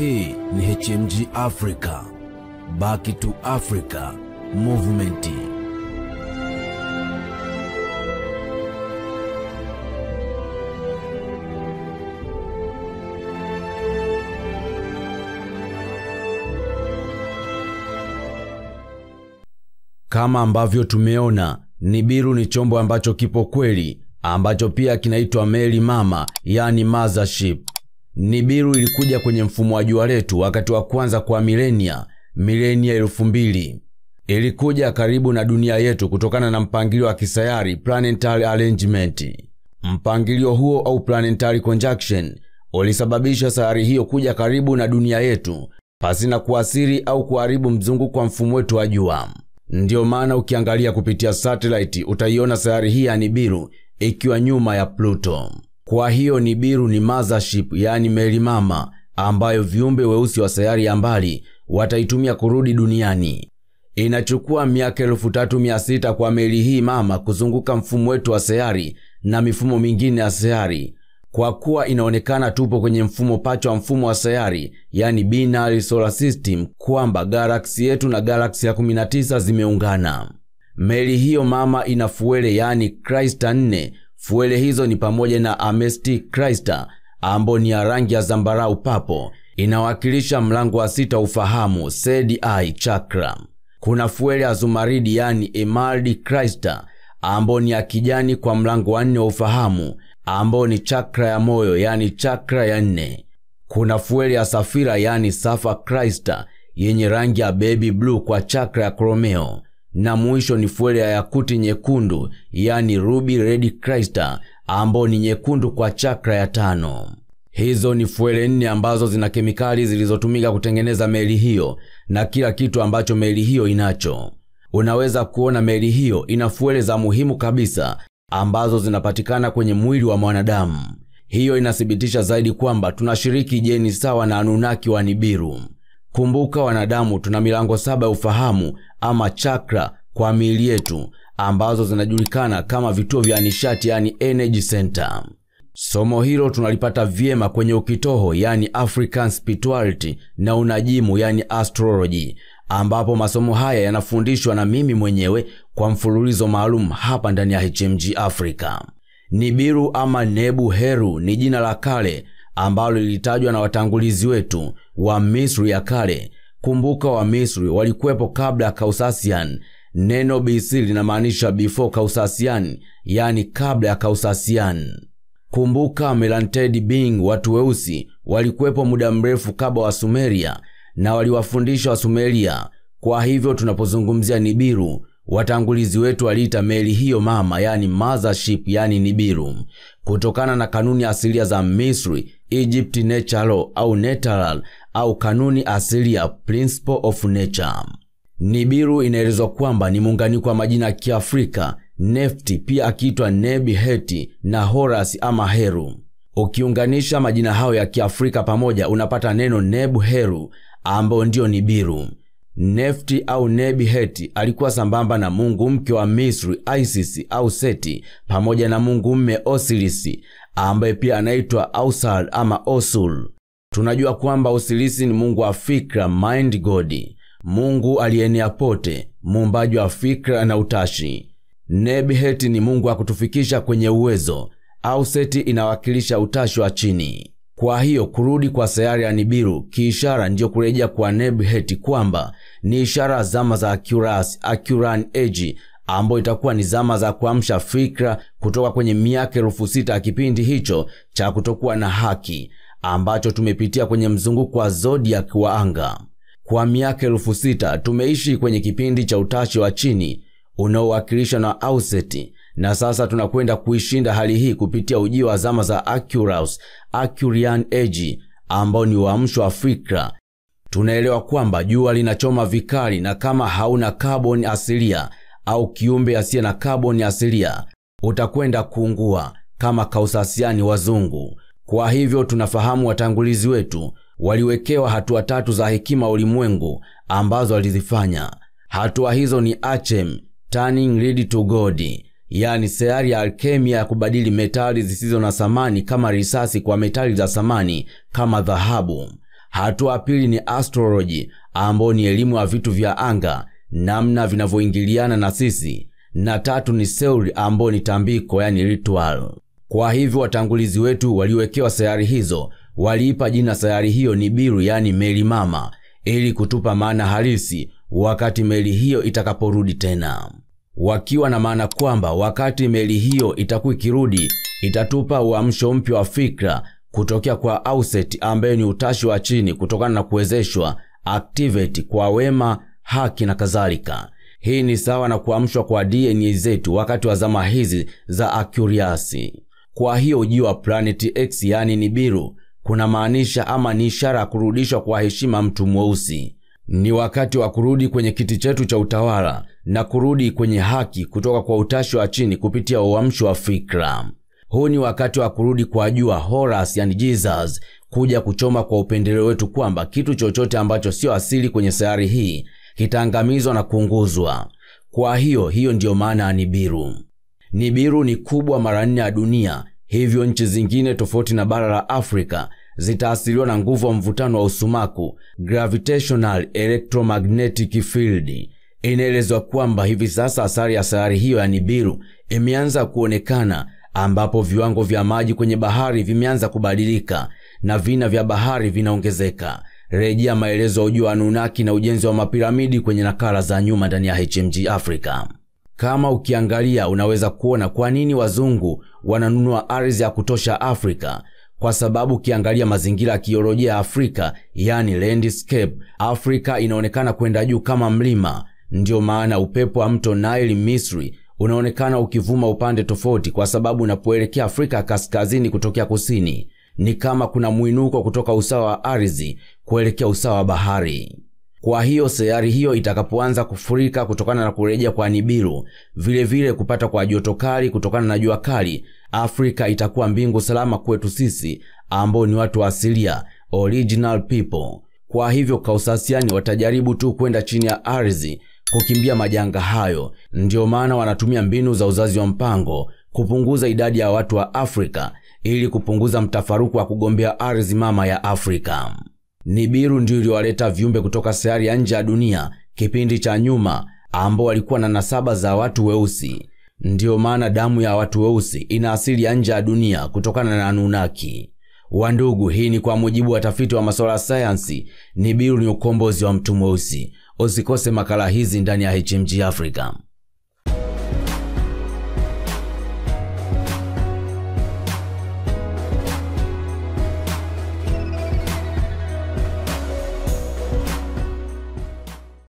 Hii ni HMG Africa, Back to Africa Movement. Kama ambavyo tumeona, Nibiru ni chombo ambacho kipo kweli, ambacho pia kinaitwa meli mama, yani mothership. Nibiru ilikuja kwenye mfumo wa jua letu wakati wa kwanza kwa milenia, milenia elfu mbili. Ilikuja karibu na dunia yetu kutokana na mpangilio wa kisayari planetary arrangement. Mpangilio huo au planetary conjunction ulisababisha sayari hiyo kuja karibu na dunia yetu pasina kuasiri au kuharibu mzunguko wa mfumo wetu wa jua. Ndiyo maana ukiangalia kupitia satellite utaiona sayari hii ya Nibiru ikiwa nyuma ya Pluto. Kwa hiyo Nibiru ni mothership, yani meli mama ambayo viumbe weusi wa sayari ya mbali wataitumia kurudi duniani. Inachukua miaka elfu tatu mia sita kwa meli hii mama kuzunguka mfumo wetu wa sayari na mifumo mingine ya sayari. Kwa kuwa inaonekana tupo kwenye mfumo pacha wa mfumo wa sayari, yani binary solar system, kwamba galaksi yetu na galaksi ya 19 zimeungana. Meli hiyo mama ina fuele, yani Christa Fuele hizo ni pamoja na amesti Christa ambo ni ya rangi ya zambarau papo, inawakilisha mlango wa sita ufahamu, sedi ai chakra. Kuna fuele ya zumaridi yani emaldi Christa ambo ni ya kijani kwa mlango wa nne wa ufahamu ambao ni chakra ya moyo yani chakra ya nne. Kuna fueli ya safira yani safa Christa yenye rangi ya baby blue kwa chakra ya koromeo na mwisho ni fuele ya yakuti nyekundu, yani ruby red crystal, ambao ni nyekundu kwa chakra ya tano. Hizo ni fuele nne ambazo zina kemikali zilizotumika kutengeneza meli hiyo na kila kitu ambacho meli hiyo inacho. Unaweza kuona meli hiyo ina fuele za muhimu kabisa ambazo zinapatikana kwenye mwili wa mwanadamu. Hiyo inathibitisha zaidi kwamba tunashiriki jeni sawa na Anunnaki wa Nibiru. Kumbuka wanadamu, tuna milango saba ya ufahamu ama chakra kwa miili yetu ambazo zinajulikana kama vituo vya nishati, yani energy center. Somo hilo tunalipata vyema kwenye ukitoho, yani African spirituality na unajimu, yani astrology, ambapo masomo haya yanafundishwa na mimi mwenyewe kwa mfululizo maalum hapa ndani ya HMG Africa. Nibiru ama Nebu Heru ni jina la kale ambalo lilitajwa na watangulizi wetu wa Misri ya kale. Kumbuka, Wamisri walikuwepo kabla ya Kausasian. Neno BC linamaanisha before Kausasian, yani kabla ya Kausasian. Kumbuka Melanted Bing, watu weusi walikuwepo muda mrefu kabla wa sumeria na waliwafundisha Sumeria. Kwa hivyo tunapozungumzia Nibiru, watangulizi wetu waliita meli hiyo mama, yani mothership, yani Nibiru, kutokana na kanuni asilia za Misri Egypt Natural au Natural au kanuni asili ya Principle of Nature. Nibiru inaelezwa kwamba ni muunganiko wa majina ya Kiafrika Nefti, pia akiitwa heti na Horasi ama Heru. Ukiunganisha majina hayo ya Kiafrika pamoja unapata neno nebu heru ambao ndiyo Nibiru. Nefti au heti alikuwa sambamba na mungu mke wa Misri Isis au Seti, pamoja na mungu mme Osiris ambaye pia anaitwa Ausal ama Osul. Tunajua kwamba Usilisi ni mungu wa fikra, mind god, mungu aliyenea pote, muumbaji wa fikra na utashi. nebiheti ni mungu wa kutufikisha kwenye uwezo. Auseti inawakilisha utashi wa chini. Kwa hiyo kurudi kwa sayari ya Nibiru kiishara ndiyo kurejea kwa nebiheti kwamba ni ishara zama za Akuras, Akuran Age ambayo itakuwa ni zama za kuamsha fikra kutoka kwenye miaka elfu sita ya kipindi hicho cha kutokuwa na haki ambacho tumepitia kwenye mzunguko wa zodiac wa anga. Kwa miaka elfu sita tumeishi kwenye kipindi cha utashi wa chini unaowakilishwa na auseti na sasa tunakwenda kuishinda hali hii kupitia ujio wa zama za acuraus acurian Age ambao ni uamsho wa fikra. Tunaelewa kwamba jua linachoma vikali, na kama hauna kaboni asilia au kiumbe asiye na kaboni asilia utakwenda kuungua kama kausasiani wazungu. Kwa hivyo tunafahamu watangulizi wetu waliwekewa hatua tatu za hekima ulimwengu ambazo walizifanya. Hatua hizo ni Achem, turning lead to God, yani sayari ya alkemia ya kubadili metali zisizo na samani kama risasi kwa metali za samani kama dhahabu. Hatua pili ni astrology, ambayo ni elimu ya vitu vya anga namna vinavyoingiliana na sisi, na tatu ni seuri ambayo ni tambiko, yani ritual. Kwa hivyo watangulizi wetu waliwekewa sayari hizo, waliipa jina sayari hiyo ni biru, yani meli mama, ili kutupa maana halisi wakati meli hiyo itakaporudi tena, wakiwa na maana kwamba wakati meli hiyo itakuwa ikirudi itatupa uamsho mpya wa fikra kutokea kwa auset ambaye ni utashi wa chini kutokana na kuwezeshwa activate kwa wema haki na kadhalika. Hii ni sawa na kuamshwa kwa DNA zetu wakati wa zama hizi za akuriasi Kwa hiyo ujio wa Planet X yani Nibiru kuna maanisha ama ni ishara ya kurudishwa kwa heshima mtu mweusi. Ni wakati wa kurudi kwenye kiti chetu cha utawala na kurudi kwenye haki kutoka kwa utashi wa chini kupitia uamsho wa fikra. Huu ni wakati wa kurudi kwa jua Horus, yani Jesus, kuja kuchoma kwa upendeleo wetu kwamba kitu chochote ambacho sio asili kwenye sayari hii kitaangamizwa na kuunguzwa. Kwa hiyo hiyo ndiyo maana ya Nibiru. Nibiru ni kubwa mara nne ya dunia, hivyo nchi zingine tofauti na bara la Afrika zitaasiliwa na nguvu wa mvutano wa usumaku, gravitational electromagnetic field. Inaelezwa kwamba hivi sasa athari ya sayari hiyo ya Nibiru imeanza kuonekana, ambapo viwango vya maji kwenye bahari vimeanza kubadilika na vina vya bahari vinaongezeka. Rejea maelezo ya ujio wa Anunnaki na ujenzi wa mapiramidi kwenye nakala za nyuma ndani ya HMG Africa. Kama ukiangalia, unaweza kuona kwa nini wazungu wananunua ardhi ya kutosha Afrika, kwa sababu ukiangalia mazingira ya kiolojia ya Afrika, yani landscape, Afrika inaonekana kwenda juu kama mlima. Ndiyo maana upepo wa mto Nile Misri unaonekana ukivuma upande tofauti, kwa sababu unapoelekea Afrika kaskazini kutokea kusini ni kama kuna mwinuko kutoka usawa wa ardhi kuelekea usawa wa bahari. Kwa hiyo sayari hiyo itakapoanza kufurika kutokana na kurejea kwa Nibiru, vile vile kupata kwa joto kali kutokana na jua kali, Afrika itakuwa mbingu salama kwetu sisi ambao ni watu wa asilia, original people. Kwa hivyo kausasiani watajaribu tu kwenda chini ya ardhi kukimbia majanga hayo. Ndiyo maana wanatumia mbinu za uzazi wa mpango kupunguza idadi ya watu wa Afrika ili kupunguza mtafaruku wa kugombea ardhi mama ya Afrika. Nibiru ndiyo iliyowaleta viumbe kutoka sayari ya nje ya dunia kipindi cha nyuma, ambao walikuwa na nasaba za watu weusi. Ndiyo maana damu ya watu weusi ina asili ya nje ya dunia kutokana na Anunnaki. Wandugu, hii ni kwa mujibu wa tafiti wa masuala ya sayansi. Nibiru ni ukombozi wa mtu mweusi. Usikose makala hizi ndani ya HMG Africa.